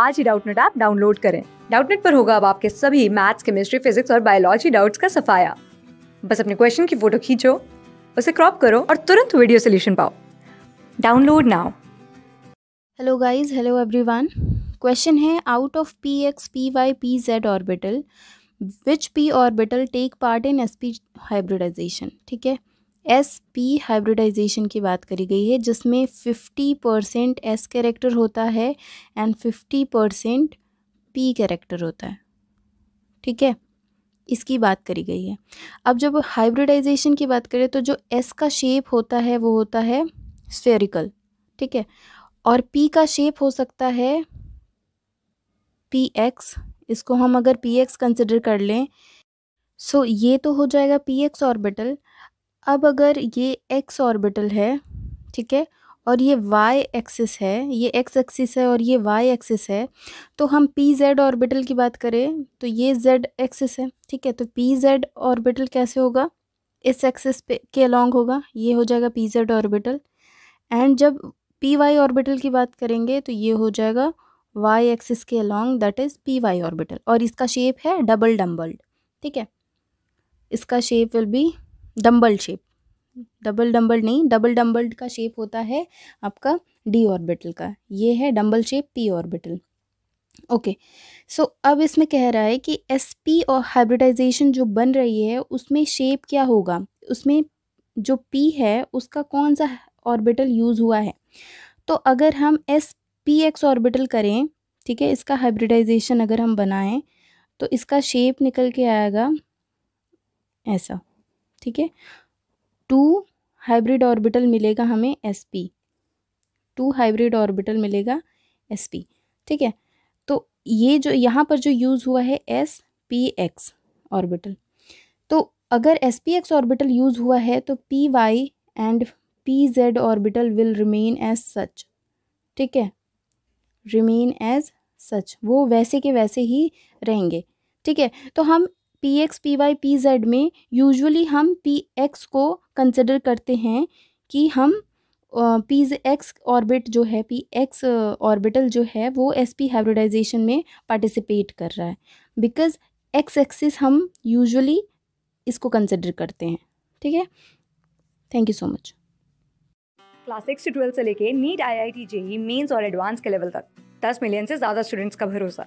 आज ही Doubtnut app download करें डाउटनेट पर होगा अब आपके सभी मैथ्स केमिस्ट्री फिजिक्स और बायोलॉजी डाउट्स का सफाया बस अपने क्वेश्चन की फोटो खींचो उसे क्रॉप करो और तुरंत वीडियो सोल्यूशन पाओ download now hello guys hello everyone question है out of P X P Y P Z orbital which P orbital take part in S P hybridization ठीक है एस पी हाइब्रिडाइजेशन की बात करी गई है जिसमें फिफ्टी परसेंट एस कैरेक्टर होता है and fifty percent P character होता है ठीक है इसकी बात करी गई है अब जब हाइब्रिडाइजेशन की बात करें तो जो एस का शेप होता है वो होता है स्फेरिकल ठीक है और पी का शेप हो सकता है पी एक्स इसको हम अगर पी एक्स कंसिडर कर लें सो so, ये तो हो जाएगा पी एक्स ऑर्बिटल अब अगर ये एक्स ऑर्बिटल है ठीक है और ये वाई एक्सिस है ये एक्स एक्सिस है और ये वाई एक्सिस है तो हम पी जेड ऑर्बिटल की बात करें तो ये जेड एक्सिस है ठीक है तो पी जेड ऑर्बिटल कैसे होगा इस एक्सिस पे के अलॉन्ग होगा ये हो जाएगा पी जेड ऑर्बिटल एंड जब पी वाई ऑर्बिटल की बात करेंगे तो ये हो जाएगा वाई एक्सिस के along that is P Y orbital और इसका शेप है डबल डम्बल्ड ठीक है इसका shape will be dumbbell shape double dumbbell नहीं डबल डम्बल का शेप होता है आपका डी ऑर्बिटल का ये है dumbbell shape P orbital okay so अब इसमें कह रहा है कि एस पी और हाइब्रिडाइजेशन जो बन रही है उसमें शेप क्या होगा उसमें जो पी है उसका कौन सा ऑर्बिटल यूज़ हुआ है तो अगर हम एस पी एक्स ऑर्बिटल करें ठीक है इसका हाइब्रिडाइजेशन अगर हम बनाएं तो इसका शेप निकल के आएगा ऐसा ठीक है टू हाइब्रिड ऑर्बिटल मिलेगा हमें S P two hybrid orbital मिलेगा एस पी ठीक है तो ये जो यहाँ पर जो यूज़ हुआ है एस पी एक्स ऑर्बिटल तो अगर S P X orbital use हुआ है तो P Y and P Z orbital will remain as such ठीक है रिमेन एज सच वो वैसे के वैसे ही रहेंगे ठीक है तो हम P X P Y P Z में यूजुअली हम पी एक्स को कंसिडर करते हैं कि हम पी एक्स ऑर्बिट जो है पी एक्स ऑर्बिटल जो है वो एस पी हाइब्रिडाइजेशन में पार्टिसिपेट कर रहा है बिकॉज एक्स एक्सिस हम यूजुअली इसको कंसिडर करते हैं ठीक है thank you so much class six से ट्वेल्थ से लेके NEET I I T JEE mains और एडवांस के लेवल तक दस मिलियन से ज़्यादा स्टूडेंट्स का भरोसा